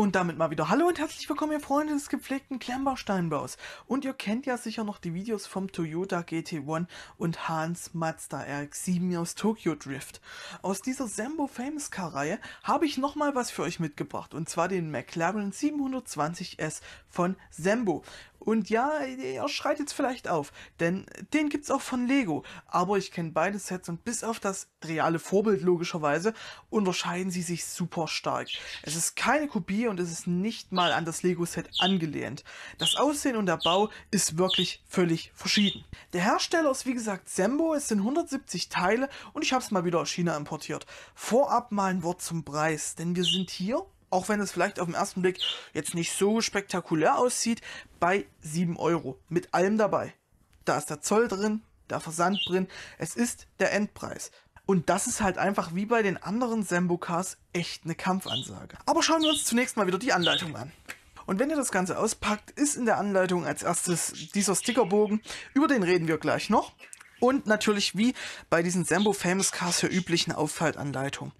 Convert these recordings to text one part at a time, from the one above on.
Und damit mal wieder Hallo und herzlich willkommen, ihr Freunde des gepflegten Klemmbausteinbaus. Und ihr kennt ja sicher noch die Videos vom Toyota GT1 und Hans Mazda RX-7 aus Tokyo Drift. Aus dieser Sembo Famous Car Reihe habe ich nochmal was für euch mitgebracht. Und zwar den McLaren 720S von Sembo. Und ja, ihr schreit jetzt vielleicht auf, denn den gibt es auch von Lego. Aber ich kenne beide Sets und bis auf das reale Vorbild logischerweise unterscheiden sie sich super stark. Es ist keine Kopie und es ist nicht mal an das Lego-Set angelehnt. Das Aussehen und der Bau ist wirklich völlig verschieden. Der Hersteller ist wie gesagt Sembo, es sind 170 Teile und ich habe es mal wieder aus China importiert. Vorab mal ein Wort zum Preis, denn wir sind hier auch wenn es vielleicht auf den ersten Blick jetzt nicht so spektakulär aussieht, bei 7 Euro. Mit allem dabei. Da ist der Zoll drin, der Versand drin, es ist der Endpreis. Und das ist halt einfach wie bei den anderen Sembo-Cars echt eine Kampfansage. Aber schauen wir uns zunächst mal wieder die Anleitung an. Und wenn ihr das Ganze auspackt, ist in der Anleitung als erstes dieser Stickerbogen. Über den reden wir gleich noch. Und natürlich wie bei diesen Sembo Famous Cars hier üblichen Auffaltanleitung.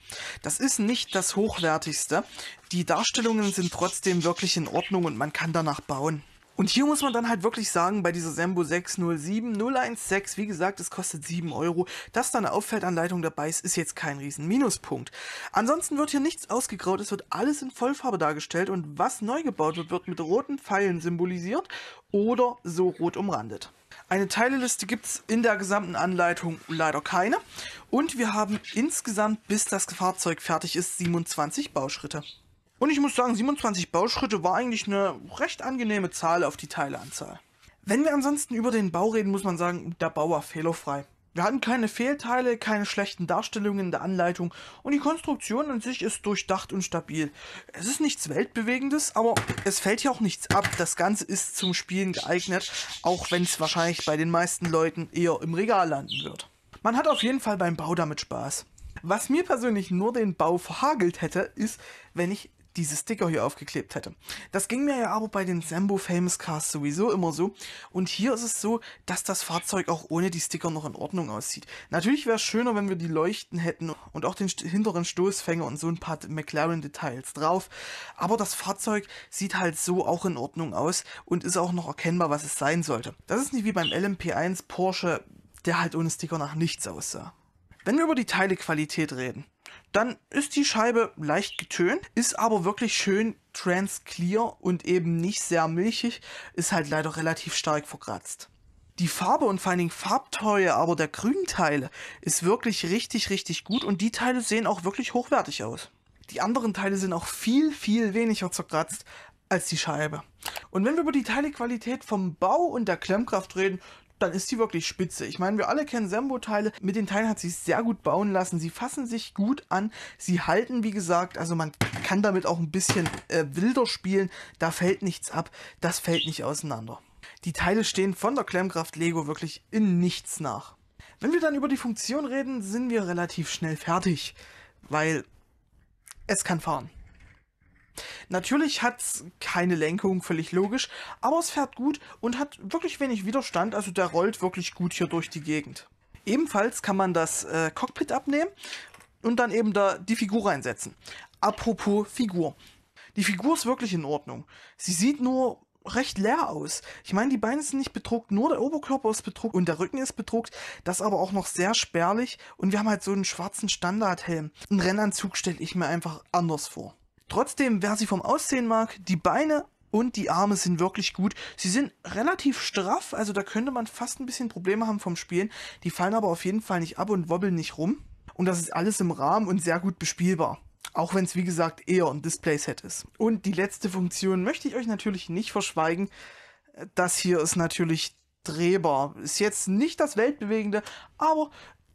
Das ist nicht das Hochwertigste. Die Darstellungen sind trotzdem wirklich in Ordnung und man kann danach bauen. Und hier muss man dann halt wirklich sagen, bei dieser Sembo 607016, wie gesagt, es kostet 7 Euro. Dass da eine Auffeldanleitung dabei ist, ist jetzt kein riesen Minuspunkt. Ansonsten wird hier nichts ausgegraut, es wird alles in Vollfarbe dargestellt und was neu gebaut wird, wird mit roten Pfeilen symbolisiert oder so rot umrandet. Eine Teileliste gibt es in der gesamten Anleitung leider keine. Und wir haben insgesamt, bis das Fahrzeug fertig ist, 27 Bauschritte. Und ich muss sagen, 27 Bauschritte war eigentlich eine recht angenehme Zahl auf die Teileanzahl. Wenn wir ansonsten über den Bau reden, muss man sagen, der Bau war fehlerfrei. Wir hatten keine Fehlteile, keine schlechten Darstellungen in der Anleitung und die Konstruktion an sich ist durchdacht und stabil. Es ist nichts Weltbewegendes, aber es fällt hier auch nichts ab. Das Ganze ist zum Spielen geeignet, auch wenn es wahrscheinlich bei den meisten Leuten eher im Regal landen wird. Man hat auf jeden Fall beim Bau damit Spaß. Was mir persönlich nur den Bau verhagelt hätte, ist, wenn ich diese Sticker hier aufgeklebt hätte. Das ging mir ja aber bei den Sambo Famous Cars sowieso immer so. Und hier ist es so, dass das Fahrzeug auch ohne die Sticker noch in Ordnung aussieht. Natürlich wäre es schöner, wenn wir die Leuchten hätten und auch den hinteren Stoßfänger und so ein paar McLaren-Details drauf. Aber das Fahrzeug sieht halt so auch in Ordnung aus und ist auch noch erkennbar, was es sein sollte. Das ist nicht wie beim LMP1 Porsche, der halt ohne Sticker nach nichts aussah. Wenn wir über die Teilequalität reden, dann ist die Scheibe leicht getönt, ist aber wirklich schön trans clear und eben nicht sehr milchig, ist halt leider relativ stark verkratzt. Die Farbe und vor allen Dingen Farbtreue aber der grünen Teile ist wirklich richtig, richtig gut und die Teile sehen auch wirklich hochwertig aus. Die anderen Teile sind auch viel, viel weniger zerkratzt als die Scheibe. Und wenn wir über die Teilequalität vom Bau und der Klemmkraft reden, dann ist die wirklich spitze. Ich meine, wir alle kennen Sembo-Teile. Mit den Teilen hat sie es sehr gut bauen lassen. Sie fassen sich gut an. Sie halten, wie gesagt, also man kann damit auch ein bisschen äh, wilder spielen. Da fällt nichts ab. Das fällt nicht auseinander. Die Teile stehen von der Klemmkraft Lego wirklich in nichts nach. Wenn wir dann über die Funktion reden, sind wir relativ schnell fertig, weil es kann fahren. Natürlich hat es keine Lenkung, völlig logisch, aber es fährt gut und hat wirklich wenig Widerstand, also der rollt wirklich gut hier durch die Gegend. Ebenfalls kann man das äh, Cockpit abnehmen und dann eben da die Figur reinsetzen. Apropos Figur. Die Figur ist wirklich in Ordnung. Sie sieht nur recht leer aus. Ich meine, die Beine sind nicht bedruckt, nur der Oberkörper ist bedruckt und der Rücken ist bedruckt, das aber auch noch sehr spärlich und wir haben halt so einen schwarzen Standardhelm. Einen Rennanzug stelle ich mir einfach anders vor. Trotzdem, wer sie vom Aussehen mag, die Beine und die Arme sind wirklich gut. Sie sind relativ straff, also da könnte man fast ein bisschen Probleme haben vom Spielen. Die fallen aber auf jeden Fall nicht ab und wobbeln nicht rum. Und das ist alles im Rahmen und sehr gut bespielbar. Auch wenn es, wie gesagt, eher ein Displayset ist. Und die letzte Funktion möchte ich euch natürlich nicht verschweigen. Das hier ist natürlich drehbar. Ist jetzt nicht das Weltbewegende, aber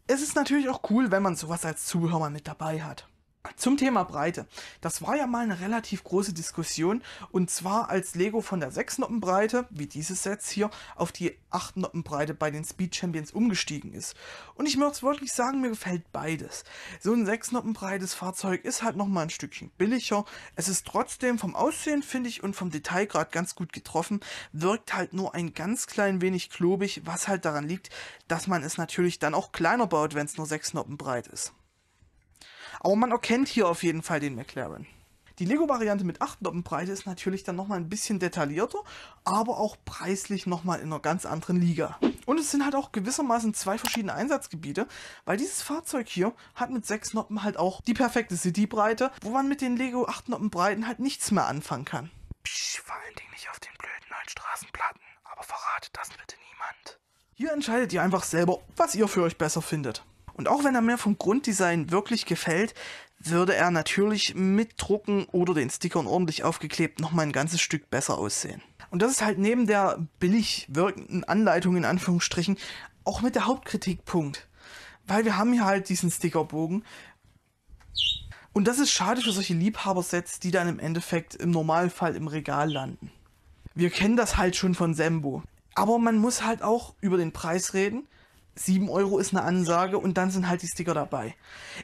es ist natürlich auch cool, wenn man sowas als Zuhörer mit dabei hat. Zum Thema Breite. Das war ja mal eine relativ große Diskussion. Und zwar als Lego von der 6 Noppenbreite, wie dieses Set hier, auf die 8 Noppenbreite bei den Speed Champions umgestiegen ist. Und ich möchte wirklich sagen, mir gefällt beides. So ein 6 Noppenbreites Fahrzeug ist halt nochmal ein Stückchen billiger. Es ist trotzdem vom Aussehen, finde ich, und vom Detailgrad ganz gut getroffen. Wirkt halt nur ein ganz klein wenig klobig, was halt daran liegt, dass man es natürlich dann auch kleiner baut, wenn es nur 6 Noppen breit ist. Aber man erkennt hier auf jeden Fall den McLaren. Die Lego-Variante mit 8 Noppenbreite ist natürlich dann nochmal ein bisschen detaillierter, aber auch preislich nochmal in einer ganz anderen Liga. Und es sind halt auch gewissermaßen zwei verschiedene Einsatzgebiete, weil dieses Fahrzeug hier hat mit 6 Noppen halt auch die perfekte City-Breite, wo man mit den Lego 8 Noppenbreiten halt nichts mehr anfangen kann. Psch, vor allen Dingen nicht auf den blöden neuen Straßenplatten, aber verratet das bitte niemand. Hier entscheidet ihr einfach selber, was ihr für euch besser findet. Und auch wenn er mir vom Grunddesign wirklich gefällt, würde er natürlich mit Drucken oder den Stickern ordentlich aufgeklebt nochmal ein ganzes Stück besser aussehen. Und das ist halt neben der billig wirkenden Anleitung in Anführungsstrichen auch mit der Hauptkritikpunkt. Weil wir haben hier halt diesen Stickerbogen. Und das ist schade für solche Liebhabersets, die dann im Endeffekt im Normalfall im Regal landen. Wir kennen das halt schon von Sembo. Aber man muss halt auch über den Preis reden 7 Euro ist eine Ansage und dann sind halt die Sticker dabei.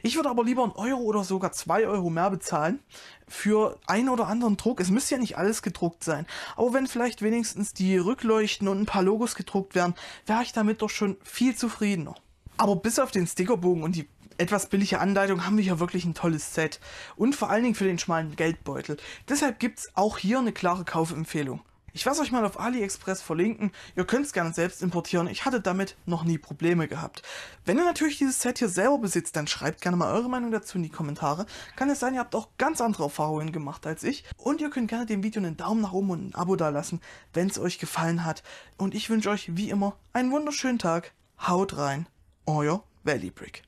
Ich würde aber lieber einen Euro oder sogar 2 Euro mehr bezahlen für einen oder anderen Druck. Es müsste ja nicht alles gedruckt sein. Aber wenn vielleicht wenigstens die Rückleuchten und ein paar Logos gedruckt wären, wäre ich damit doch schon viel zufriedener. Aber bis auf den Stickerbogen und die etwas billige Anleitung haben wir hier wirklich ein tolles Set. Und vor allen Dingen für den schmalen Geldbeutel. Deshalb gibt es auch hier eine klare Kaufempfehlung. Ich werde es euch mal auf AliExpress verlinken. Ihr könnt es gerne selbst importieren. Ich hatte damit noch nie Probleme gehabt. Wenn ihr natürlich dieses Set hier selber besitzt, dann schreibt gerne mal eure Meinung dazu in die Kommentare. Kann es sein, ihr habt auch ganz andere Erfahrungen gemacht als ich. Und ihr könnt gerne dem Video einen Daumen nach oben und ein Abo dalassen, wenn es euch gefallen hat. Und ich wünsche euch wie immer einen wunderschönen Tag. Haut rein. Euer Valley Brick.